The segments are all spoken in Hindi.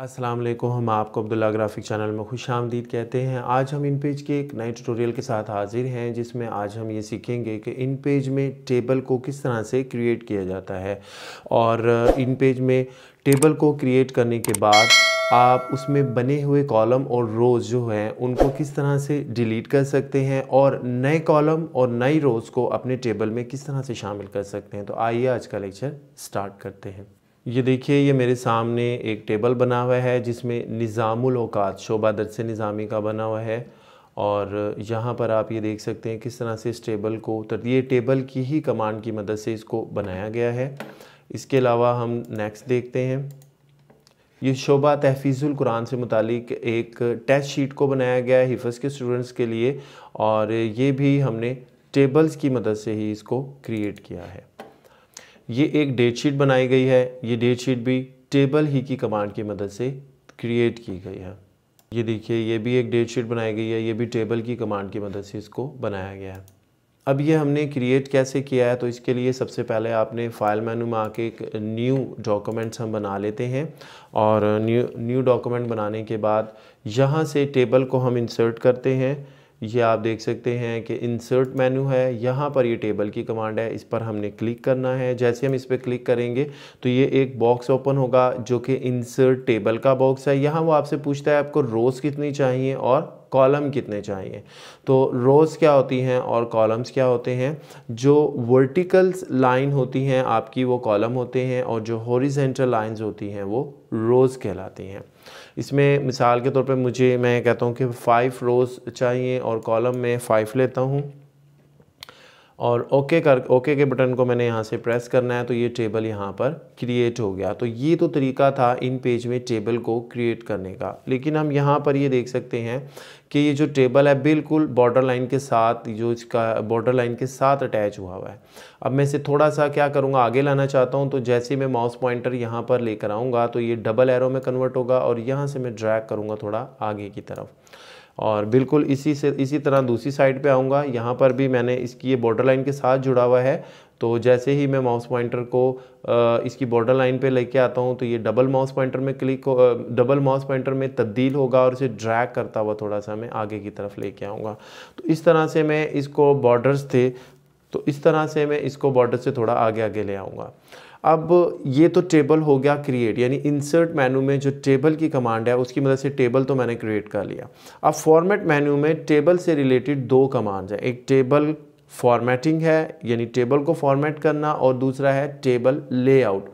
अस्सलाम वालेकुम हम आपको अब्दुल्ला ग्राफिक चैनल में खुश आमदीद कहते हैं आज हम इन पेज के एक नए ट्यूटोरियल के साथ हाजिर हैं जिसमें आज हम ये सीखेंगे कि इन पेज में टेबल को किस तरह से क्रिएट किया जाता है और इन पेज में टेबल को क्रिएट करने के बाद आप उसमें बने हुए कॉलम और रोज़ जो हैं उनको किस तरह से डिलीट कर सकते हैं और नए कॉलम और नई रोज़ को अपने टेबल में किस तरह से शामिल कर सकते हैं तो आइए आज का लेक्चर स्टार्ट करते हैं ये देखिए ये मेरे सामने एक टेबल बना हुआ है जिसमें निज़ामुल अवकात शोभा दरस निज़ामी का बना हुआ है और यहाँ पर आप ये देख सकते हैं किस तरह से इस टेबल को तो ये टेबल की ही कमांड की मदद से इसको बनाया गया है इसके अलावा हम नेक्स्ट देखते हैं ये शोभा तहफीजुल कुरान से मुतालिक एक टेस्ट शीट को बनाया गया है हिफज के स्टूडेंट्स के लिए और ये भी हमने टेबल्स की मदद से ही इसको क्रिएट किया है ये एक डेट शीट बनाई गई है ये डेट शीट भी टेबल ही की कमांड की मदद से क्रिएट की गई है ये देखिए ये भी एक डेट शीट बनाई गई है ये भी टेबल की कमांड की मदद से इसको बनाया गया है अब ये हमने क्रिएट कैसे किया है तो इसके लिए सबसे पहले आपने फाइल मेनू में आके एक न्यू डॉक्यूमेंट्स हम बना लेते हैं और न्यू न्यू डॉक्यूमेंट बनाने के बाद यहाँ से टेबल को हम इंसर्ट करते हैं ये आप देख सकते हैं कि इंसर्ट मेनू है यहाँ पर ये टेबल की कमांड है इस पर हमने क्लिक करना है जैसे हम इस पर क्लिक करेंगे तो ये एक बॉक्स ओपन होगा जो कि इंसर्ट टेबल का बॉक्स है यहाँ वो आपसे पूछता है आपको रोज़ कितनी चाहिए और कॉलम कितने चाहिए तो रोज़ क्या होती हैं और कॉलम्स क्या होते हैं जो वर्टिकल्स लाइन होती हैं आपकी वो कॉलम होते हैं और जो हॉरिजेंटल लाइंस होती हैं वो रोज़ कहलाती हैं इसमें मिसाल के तौर पे मुझे मैं कहता हूँ कि फ़ाइव रोज़ चाहिए और कॉलम में फ़ाइव लेता हूँ और ओके कर ओके के बटन को मैंने यहाँ से प्रेस करना है तो ये टेबल यहाँ पर क्रिएट हो गया तो ये तो तरीका था इन पेज में टेबल को क्रिएट करने का लेकिन हम यहाँ पर ये देख सकते हैं कि ये जो टेबल है बिल्कुल बॉर्डर लाइन के साथ जो इसका बॉर्डर लाइन के साथ अटैच हुआ हुआ है अब मैं इसे थोड़ा सा क्या करूँगा आगे लाना चाहता हूँ तो जैसे मैं माउस पॉइंटर यहाँ पर लेकर आऊँगा तो ये डबल एरो में कन्वर्ट होगा और यहाँ से मैं ड्रैक करूँगा थोड़ा आगे की तरफ और बिल्कुल इसी से इसी तरह दूसरी साइड पे आऊँगा यहाँ पर भी मैंने इसकी ये बॉर्डर लाइन के साथ जुड़ा हुआ है तो जैसे ही मैं माउस पॉइंटर को इसकी बॉर्डर लाइन पे लेके आता हूँ तो ये डबल माउस पॉइंटर में क्लिक हो डबल माउस पॉइंटर में तब्दील होगा और इसे ड्रैग करता हुआ थोड़ा सा मैं आगे की तरफ लेके आऊँगा तो इस तरह से मैं इसको बॉर्डर्स थे तो इस तरह से मैं इसको बॉर्डर से थोड़ा आगे आगे ले आऊँगा अब ये तो टेबल हो गया क्रिएट यानी इंसर्ट मेन्यू में जो टेबल की कमांड है उसकी मदद से टेबल तो मैंने क्रिएट कर लिया अब फॉर्मेट मेन्यू में टेबल से रिलेटेड दो कमांड्स हैं एक टेबल फॉर्मेटिंग है यानी टेबल को फॉर्मेट करना और दूसरा है table layout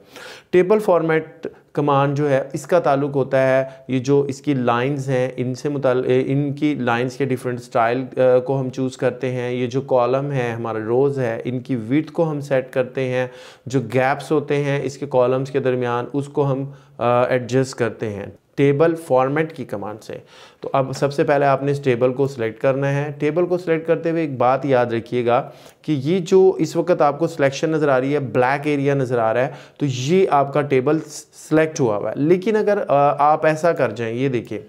table format command जो है इसका ताल्लुक होता है ये जो इसकी लाइंस हैं इनसे मुतल इनकी लाइंस के डिफरेंट स्टाइल को हम चूज़ करते हैं ये जो कॉलम है हमारा रोज़ है इनकी विथ को हम सेट करते हैं जो गैप्स होते हैं इसके कॉलम्स के दरमियान उसको हम एडजस्ट करते हैं टेबल फॉर्मेट की कमांड से तो अब सबसे पहले आपने इस टेबल को सिलेक्ट करना है टेबल को सिलेक्ट करते हुए एक बात याद रखिएगा कि ये जो इस वक्त आपको सिलेक्शन नज़र आ रही है ब्लैक एरिया नज़र आ रहा है तो ये आपका टेबल सिलेक्ट हुआ हुआ है लेकिन अगर आप ऐसा कर जाएं ये देखिए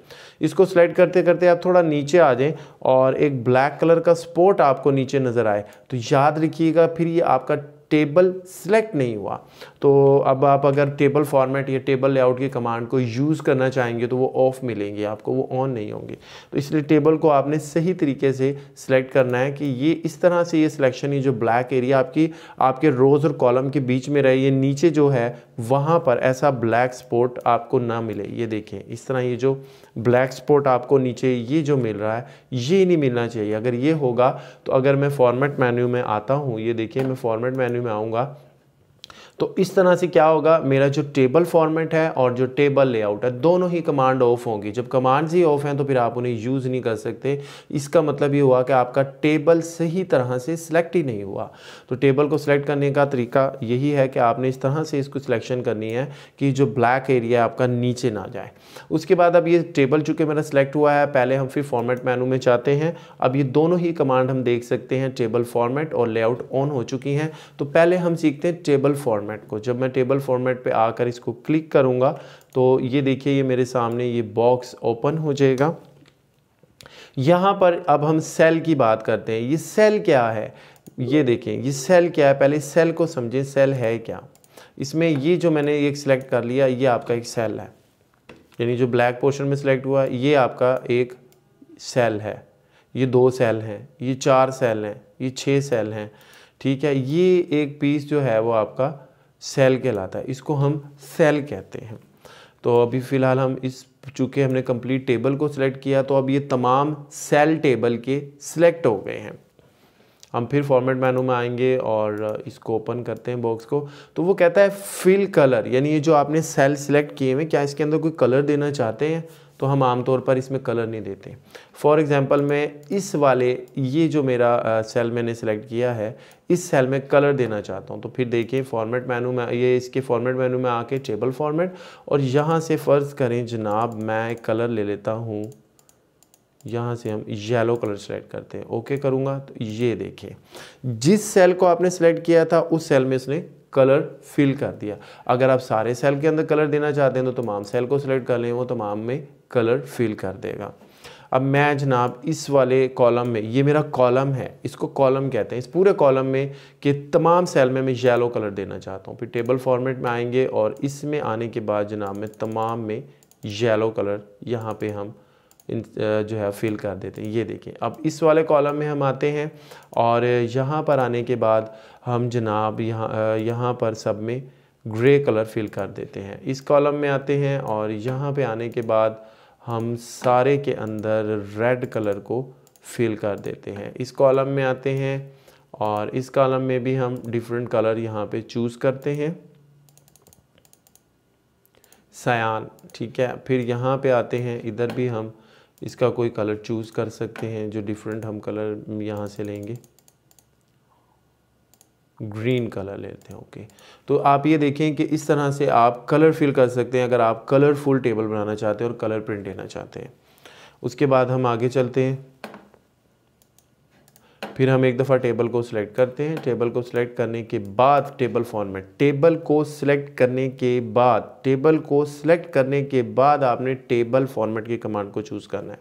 इसको सिलेक्ट करते करते आप थोड़ा नीचे आ जाएँ और एक ब्लैक कलर का स्पॉट आपको नीचे नज़र आए तो याद रखिएगा फिर ये आपका टेबल सेलेक्ट नहीं हुआ तो अब आप अगर टेबल फॉर्मेट या टेबल लेआउट की कमांड को यूज़ करना चाहेंगे तो वो ऑफ मिलेंगे आपको वो ऑन नहीं होंगे तो इसलिए टेबल को आपने सही तरीके से सिलेक्ट करना है कि ये इस तरह से ये सिलेक्शन ये जो ब्लैक एरिया आपकी आपके रोज़ और कॉलम के बीच में रहे ये नीचे जो है वहाँ पर ऐसा ब्लैक स्पॉट आपको ना मिले ये देखें इस तरह ये जो ब्लैक स्पॉट आपको नीचे ये जो मिल रहा है ये नहीं मिलना चाहिए अगर ये होगा तो अगर मैं फॉर्मेट मेन्यू में आता हूँ ये देखिए मैं फॉर्मेट मेन्यू मेन्यू में आऊँगा तो इस तरह से क्या होगा मेरा जो टेबल फॉर्मेट है और जो टेबल लेआउट है दोनों ही कमांड ऑफ होंगी जब कमांड्स ही ऑफ हैं तो फिर आप उन्हें यूज़ नहीं कर सकते इसका मतलब ये हुआ कि आपका टेबल सही तरह से सिलेक्ट ही नहीं हुआ तो टेबल को सिलेक्ट करने का तरीका यही है कि आपने इस तरह से इसको सिलेक्शन करनी है कि जो ब्लैक एरिया आपका नीचे ना जाए उसके बाद अब ये टेबल चूँकि मेरा सिलेक्ट हुआ है पहले हम फिर फॉर्मेट मेनू में चाहते हैं अब ये दोनों ही कमांड हम देख सकते हैं टेबल फॉर्मेट और लेआउट ऑन हो चुकी हैं तो पहले हम सीखते हैं टेबल फॉर्मेट फॉर्मेट को जब मैं टेबल फॉर्मेट पे आकर इसको क्लिक करूँगा तो ये देखिए ये मेरे सामने ये बॉक्स ओपन हो जाएगा यहाँ पर अब हम सेल की बात करते हैं ये सेल क्या है ये देखें ये सेल क्या है पहले सेल को समझें सेल है क्या इसमें ये जो मैंने एक सिलेक्ट कर लिया ये आपका एक सेल है यानी जो ब्लैक पोर्शन में सिलेक्ट हुआ ये आपका एक सेल है ये दो सेल हैं ये चार सेल हैं ये छः सेल हैं ठीक है ये एक पीस जो है वो आपका सेल कहलाता है इसको हम सेल कहते हैं तो अभी फ़िलहाल हम इस चूँकि हमने कंप्लीट टेबल को सिलेक्ट किया तो अब ये तमाम सेल टेबल के सिलेक्ट हो गए हैं हम फिर फॉर्मेट मेनू में आएंगे और इसको ओपन करते हैं बॉक्स को तो वो कहता है फिल कलर यानी ये जो आपने सेल सिलेक्ट किए हुए क्या इसके अंदर कोई कलर देना चाहते हैं तो हम आमतौर पर इसमें कलर नहीं देते फॉर एग्ज़ाम्पल मैं इस वाले ये जो मेरा सेल मैंने सेलेक्ट किया है इस सेल में कलर देना चाहता हूँ तो फिर देखिए फॉर्मेट मेनू में ये इसके फॉर्मेट मेनू में आके टेबल फॉर्मेट और यहाँ से फ़र्ज़ करें जनाब मैं कलर ले लेता हूँ यहाँ से हम येलो कलर सेलेक्ट करते हैं ओके करूँगा तो ये देखें जिस सेल को आपने सेलेक्ट किया था उस सेल में इसने कलर फिल कर दिया अगर आप सारे सेल के अंदर कलर देना चाहते हैं तो तमाम सेल को सिलेक्ट कर लें वो तमाम में कलर फिल कर देगा अब मैं जनाब इस वाले कॉलम में ये मेरा कॉलम है इसको कॉलम कहते हैं इस पूरे कॉलम में के तमाम सेल में मैं येलो कलर देना चाहता हूँ फिर टेबल फॉर्मेट में आएंगे और इसमें आने के बाद जनाब में तमाम में येलो कलर यहाँ पे हम जो है फिल कर देते हैं ये देखें अब इस वाले कॉलम में हम आते हैं और यहाँ पर आने के बाद हम जनाब यहाँ यहाँ पर सब में ग्रे कलर फिल कर देते हैं इस कॉलम में आते हैं और यहाँ पे आने के बाद हम सारे के अंदर रेड कलर को फिल कर देते हैं इस कॉलम में आते हैं और इस कॉलम में भी हम डिफरेंट कलर यहाँ पे चूज़ करते हैं सयान ठीक है फिर यहाँ पे आते हैं इधर भी हम इसका कोई कलर चूज़ कर सकते हैं जो डिफरेंट हम कलर यहाँ से लेंगे ग्रीन कलर लेते हैं ओके तो आप ये देखें कि इस तरह से आप कलर फिल कर सकते हैं अगर आप कलरफुल टेबल बनाना चाहते हैं और कलर प्रिंट लेना चाहते हैं उसके बाद हम आगे चलते हैं फिर हम एक दफ़ा टेबल को सिलेक्ट करते हैं टेबल को सिलेक्ट करने के बाद टेबल फॉर्मेट टेबल को सिलेक्ट करने के बाद टेबल को सिलेक्ट करने के बाद आपने टेबल फॉर्मेट की कमांड को चूज़ करना है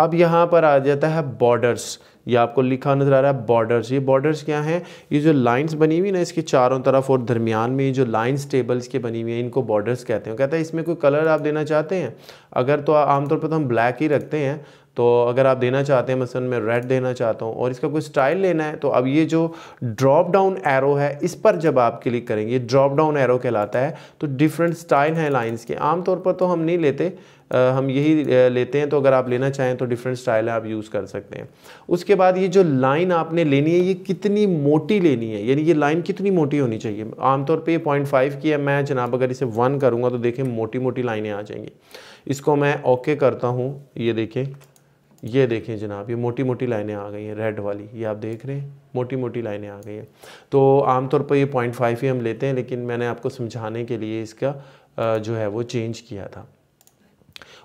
अब यहाँ पर आ जाता है बॉर्डर्स ये आपको लिखा नज़र आ रहा है बॉर्डर्स ये बॉर्डर्स क्या हैं ये जो लाइंस बनी हुई ना इसके चारों तरफ और दरमियान में ये जो लाइंस टेबल्स के बनी हुई है इनको बॉर्डर्स कहते हैं कहता है इसमें कोई कलर आप देना चाहते हैं अगर तो आमतौर पर तो हम ब्लैक ही रखते हैं तो अगर आप देना चाहते हैं मसलन मैं रेड देना चाहता हूँ और इसका कोई स्टाइल लेना है तो अब ये जो ड्रॉप डाउन एरो है इस पर जब आप क्लिक करेंगे ड्रॉप डाउन एरो कहलाता है तो डिफरेंट स्टाइल हैं लाइंस के आमतौर पर तो हम नहीं लेते हम यही लेते हैं तो अगर आप लेना चाहें तो डिफरेंट स्टाइल आप यूज़ कर सकते हैं उसके बाद ये जो लाइन आपने लेनी है ये कितनी मोटी लेनी है यानी ये लाइन कितनी मोटी होनी चाहिए आमतौर पर ये पॉइंट फाइव की है मैं जनाब अगर इसे वन करूँगा तो देखें मोटी मोटी लाइनें आ जाएंगी इसको मैं ओके करता हूँ ये देखें ये देखें जनाब ये मोटी मोटी लाइनें आ गई हैं रेड वाली ये आप देख रहे हैं मोटी मोटी लाइनें आ गई हैं तो आमतौर पर ये पॉइंट फाइव ही हम लेते हैं लेकिन मैंने आपको समझाने के लिए इसका जो है वो चेंज किया था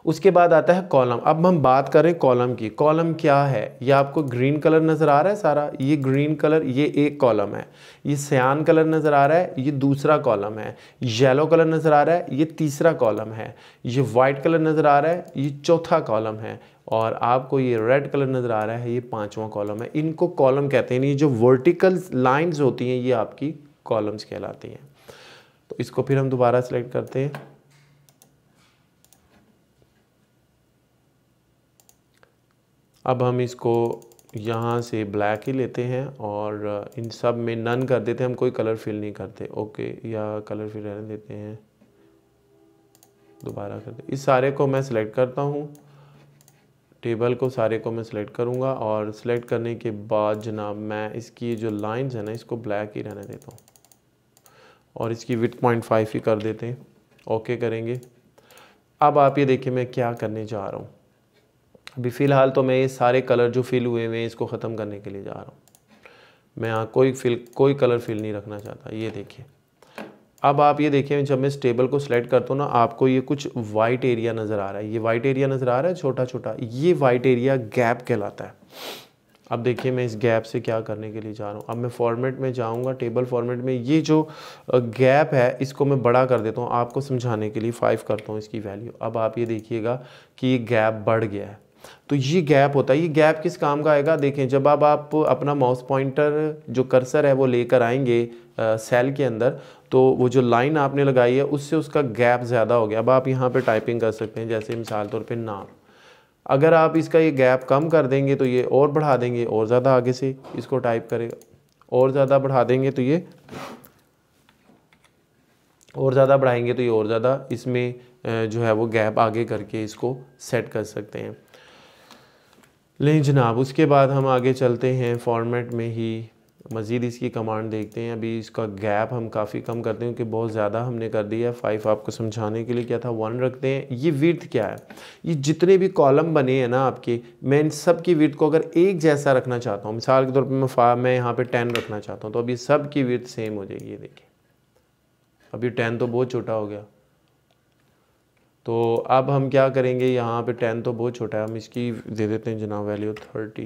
उसके बाद आता है कॉलम अब हम बात करें कॉलम की कॉलम क्या है ये आपको ग्रीन कलर नज़र आ रहा है सारा ये ग्रीन कलर ये एक कॉलम है ये सयान कलर नज़र आ रहा है ये दूसरा कॉलम है येलो कलर नज़र आ रहा है ये तीसरा कॉलम है ये वाइट कलर नज़र आ रहा है ये चौथा कॉलम है और आपको ये रेड कलर नज़र आ रहा है ये पाँचवा कॉलम है इनको कॉलम कहते हैं ये जो वर्टिकल लाइन्स होती हैं ये आपकी कॉलम्स कहलाती हैं तो इसको फिर हम दोबारा सेलेक्ट करते हैं अब हम इसको यहाँ से ब्लैक ही लेते हैं और uh, इन सब में नन कर देते हैं हम कोई कलर फिल नहीं करते ओके या कलर फिल रहने देते हैं दोबारा करते इस सारे को मैं सिलेक्ट करता हूँ टेबल को सारे को मैं सिलेक्ट करूँगा और सिलेक्ट करने के बाद जनाब मैं इसकी जो लाइंस है ना इसको ब्लैक ही रहने देता हूँ और इसकी विथ पॉइंट फाइव ही कर देते हैं ओके करेंगे अब आप ये देखिए मैं क्या करने जा रहा हूँ अभी फ़िलहाल तो मैं ये सारे कलर जो फिल हुए हुए हैं इसको ख़त्म करने के लिए जा रहा हूँ मैं यहाँ कोई फिल कोई कलर फिल नहीं रखना चाहता ये देखिए अब आप ये देखिए जब मैं इस टेबल को सिलेक्ट करता हूँ ना आपको ये कुछ वाइट एरिया नज़र आ रहा है ये वाइट एरिया नज़र आ रहा है छोटा छोटा ये वाइट एरिया गैप कहलाता है अब देखिए मैं इस गैप से क्या करने के लिए जा रहा हूँ अब मैं फॉर्मेट में जाऊँगा टेबल फॉर्मेट में ये जो गैप है इसको मैं बड़ा कर देता हूँ आपको समझाने के लिए फाइव करता हूँ इसकी वैल्यू अब आप ये देखिएगा कि ये गैप बढ़ गया है तो ये गैप होता है ये गैप किस काम का आएगा देखें जब आप आप अपना माउस पॉइंटर जो कर्सर है वो लेकर आएंगे सेल के अंदर तो वो जो लाइन आपने लगाई है उससे उसका गैप ज़्यादा हो गया अब आप यहाँ पे टाइपिंग कर सकते हैं जैसे मिसाल तौर पे नाम अगर आप इसका ये गैप कम कर देंगे तो ये और बढ़ा देंगे और ज़्यादा आगे से इसको टाइप करेगा और ज़्यादा बढ़ा देंगे तो ये और ज़्यादा बढ़ाएंगे तो ये और ज़्यादा इसमें जो है वो गैप आगे करके इसको सेट कर सकते हैं लें जनाब उसके बाद हम आगे चलते हैं फॉर्मेट में ही मज़ीद इसकी कमांड देखते हैं अभी इसका गैप हम काफ़ी कम करते हैं क्योंकि बहुत ज़्यादा हमने कर दिया है फाइव आपको समझाने के लिए क्या था वन रखते हैं ये विर्थ क्या है ये जितने भी कॉलम बने हैं ना आपके मैं इन सब की विर्थ को अगर एक जैसा रखना चाहता हूँ मिसाल के तौर पर मैं फा मैं यहाँ पर टेन रखना चाहता हूँ तो अभी सब की विर्थ सेम हो जाएगी ये देखिए अभी टेन तो बहुत छोटा हो गया तो अब हम क्या करेंगे यहाँ पे टेन तो बहुत छोटा है हम इसकी दे देते हैं जनाब वैल्यू थर्टी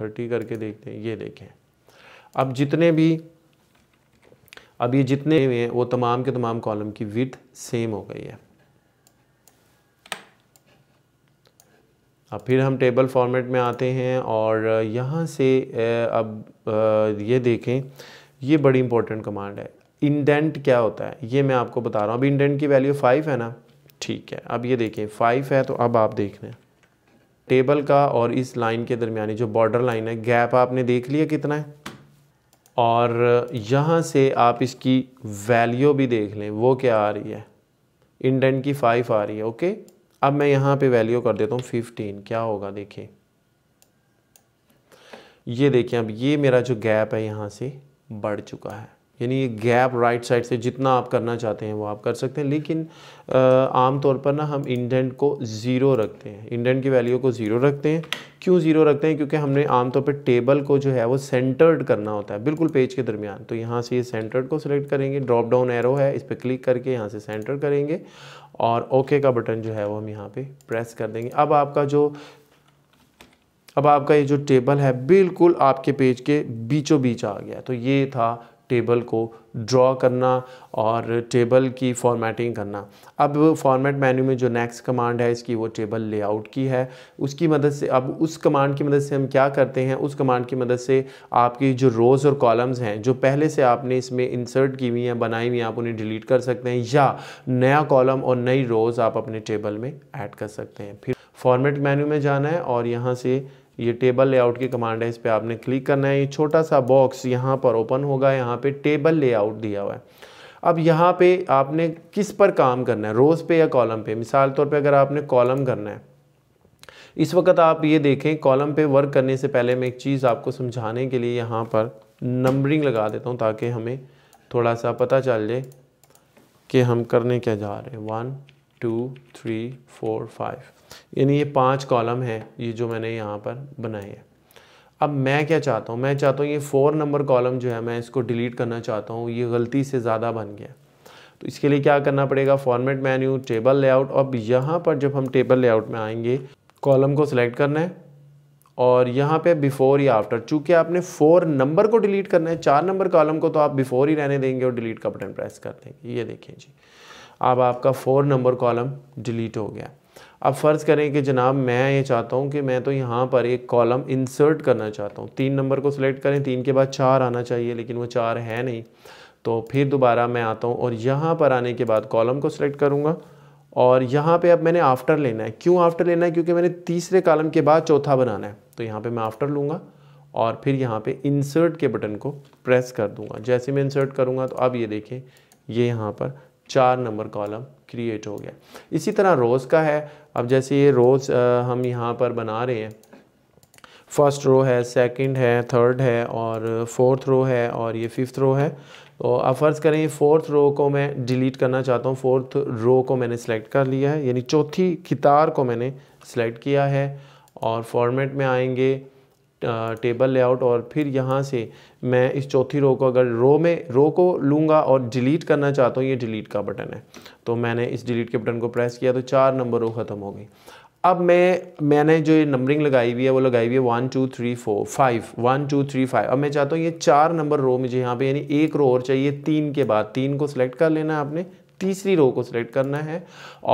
थर्टी करके देखते हैं ये देखें अब जितने भी अब ये जितने हुए हैं वो तमाम के तमाम कॉलम की विथ सेम हो गई है अब फिर हम टेबल फॉर्मेट में आते हैं और यहाँ से अब ये देखें ये बड़ी इंपॉर्टेंट कमांड है इंडेंट क्या होता है ये मैं आपको बता रहा हूँ अब इंडेंट की वैल्यू फाइव है ना ठीक है अब ये देखें फाइव है तो अब आप देख लें टेबल का और इस लाइन के दरमियान जो बॉर्डर लाइन है गैप आपने देख लिया कितना है और यहाँ से आप इसकी वैल्यू भी देख लें वो क्या आ रही है इंडेंट की फाइव आ रही है ओके अब मैं यहाँ पे वैल्यू कर देता हूँ फिफ्टीन क्या होगा देखें ये देखें अब ये मेरा जो गैप है यहाँ से बढ़ चुका है यानी ये गैप राइट साइड से जितना आप करना चाहते हैं वो आप कर सकते हैं लेकिन आमतौर पर ना हम इंडेंट को ज़ीरो रखते हैं इंडेंट की वैल्यू को ज़ीरो रखते हैं क्यों ज़ीरो रखते हैं क्योंकि हमने आमतौर पर टेबल को जो है वो सेंटर्ड करना होता है बिल्कुल पेज के दरमियान तो यहाँ से ये सेंटर्ड को सिलेक्ट करेंगे ड्रॉप डाउन एरो है इस पर क्लिक करके यहाँ से सेंटर करेंगे और ओके का बटन जो है वो हम यहाँ पर प्रेस कर देंगे अब आपका जो अब आपका ये जो टेबल है बिल्कुल आपके पेज के बीचों बीच आ गया तो ये था टेबल को ड्रॉ करना और टेबल की फॉर्मेटिंग करना अब फॉर्मेट मेन्यू में जो नेक्स्ट कमांड है इसकी वो टेबल लेआउट की है उसकी मदद से अब उस कमांड की मदद से हम क्या करते हैं उस कमांड की मदद से आपकी जो रोज़ और कॉलम्स हैं जो पहले से आपने इसमें इंसर्ट की हुई हैं बनाई हुई हैं आप उन्हें डिलीट कर सकते हैं या नया कॉलम और नई रोज़ आप अपने टेबल में ऐड कर सकते हैं फिर फॉर्मेट मेन्यू में जाना है और यहाँ से ये टेबल लेआउट की कमांड है इस पर आपने क्लिक करना है ये छोटा सा बॉक्स यहाँ पर ओपन होगा यहाँ पे टेबल लेआउट दिया हुआ है अब यहाँ पे आपने किस पर काम करना है रोज़ पे या कॉलम पे मिसाल तौर पे अगर आपने कॉलम करना है इस वक्त आप ये देखें कॉलम पे वर्क करने से पहले मैं एक चीज़ आपको समझाने के लिए यहाँ पर नंबरिंग लगा देता हूँ ताकि हमें थोड़ा सा पता चल जाए कि हम करने क्या जा रहे हैं one two three four five यानी ये पांच कॉलम हैं ये जो मैंने यहाँ पर बनाए हैं अब मैं क्या चाहता हूँ मैं चाहता हूँ ये फोर नंबर कॉलम जो है मैं इसको डिलीट करना चाहता हूँ ये गलती से ज़्यादा बन गया तो इसके लिए क्या करना पड़ेगा फॉर्मेट मैन्यू टेबल लेआउट अब यहाँ पर जब हम टेबल लेआउट में आएंगे कॉलम को सिलेक्ट करना है और यहाँ पे बिफ़ोर या आफ्टर चूँकि आपने फोर नंबर को डिलीट करना है चार नंबर कॉलम को तो आप बिफ़ोर ही रहने देंगे और डिलीट का बटन प्रेस कर देंगे ये देखें जी अब आपका फोर नंबर कॉलम डिलीट हो गया अब फ़र्ज़ करें कि जनाब मैं ये चाहता हूँ कि मैं तो यहाँ पर एक कॉलम इंसर्ट करना चाहता हूँ तीन नंबर को सिलेक्ट करें तीन के बाद चार आना चाहिए लेकिन वो चार है नहीं तो फिर दोबारा मैं आता हूँ और यहाँ पर आने के बाद कॉलम को सिलेक्ट करूँगा और यहाँ पे अब मैंने आफ्टर लेना है क्यों आफ्टर लेना है क्योंकि मैंने तीसरे कॉलम के बाद चौथा बनाना है तो यहाँ पर मैं आफ्टर लूँगा और फिर यहाँ पर इंसर्ट के बटन को प्रेस कर दूँगा जैसे मैं इंसर्ट करूँगा तो अब ये देखें ये यहाँ पर चार नंबर कॉलम क्रिएट हो गया इसी तरह रोज़ का है अब जैसे ये रोज़ हम यहाँ पर बना रहे हैं फर्स्ट रो है सेकंड है थर्ड है और फोर्थ रो है और ये फिफ्थ रो है तो अब फ़र्ज़ करें फोर्थ रो को मैं डिलीट करना चाहता हूँ फोर्थ रो को मैंने सेलेक्ट कर लिया है यानी चौथी कितार को मैंने सेलेक्ट किया है और फॉर्मेट में आएंगे टेबल लेआउट और फिर यहाँ से मैं इस चौथी रो को अगर रो में रो को लूँगा और डिलीट करना चाहता हूँ ये डिलीट का बटन है तो मैंने इस डिलीट के बटन को प्रेस किया तो चार नंबर रो ख़त्म हो गई अब मैं मैंने जो ये नंबरिंग लगाई हुई है वो लगाई हुई है one two three four five one two three five अब मैं चाहता हूँ ये चार नंबर रो मुझे यहाँ पे यानी एक रो और चाहिए तीन के बाद तीन को सिलेक्ट कर लेना है आपने तीसरी रो को सिलेक्ट करना है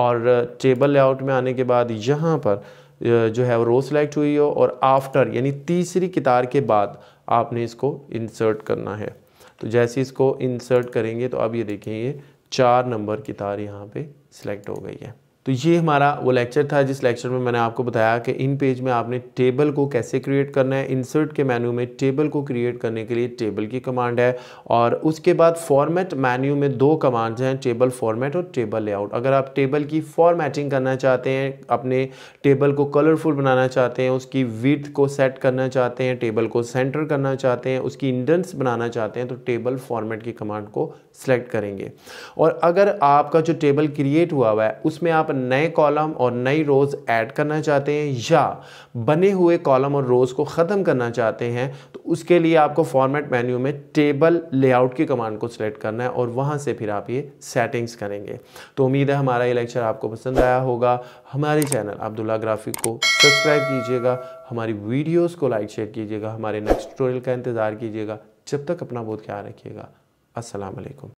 और टेबल लेआउट में आने के बाद यहाँ पर जो है वो रो सेलेक्ट हुई हो और आफ्टर यानी तीसरी कितार के बाद आपने इसको इंसर्ट करना है तो जैसे इसको इंसर्ट करेंगे तो अब ये देखेंगे चार नंबर कितार यहाँ पे सिलेक्ट हो गई है तो ये हमारा वो लेक्चर था जिस लेक्चर में मैंने आपको बताया कि इन पेज में आपने टेबल को कैसे क्रिएट करना है इंसर्ट के मेन्यू में टेबल को क्रिएट करने के लिए टेबल की कमांड है और उसके बाद फॉर्मेट मेन्यू में दो कमांड्स हैं टेबल फॉर्मेट और टेबल लेआउट अगर आप टेबल की फॉर्मेटिंग करना चाहते हैं अपने टेबल को कलरफुल बनाना चाहते हैं उसकी विथ को सेट करना चाहते हैं टेबल को सेंटर करना चाहते हैं उसकी इंडेंस बनाना चाहते हैं तो टेबल फॉर्मेट की कमांड को सेलेक्ट करेंगे और अगर आपका जो टेबल क्रिएट हुआ हुआ है उसमें आप नए कॉलम और नई रोज़ ऐड करना चाहते हैं या बने हुए कॉलम और रोज़ को ख़त्म करना चाहते हैं तो उसके लिए आपको फॉर्मेट मेन्यू में टेबल लेआउट की कमांड को सिलेक्ट करना है और वहाँ से फिर आप ये सेटिंग्स करेंगे तो उम्मीद है हमारा ये लेक्चर आपको पसंद आया होगा हमारे चैनल अब्दुल्ला ग्राफिक को सब्सक्राइब कीजिएगा हमारी वीडियोज को लाइक शेयर कीजिएगा हमारे नेक्स्ट ट्यूटोरियल का इंतज़ार कीजिएगा जब तक अपना बहुत ख्याल रखिएगा असलकम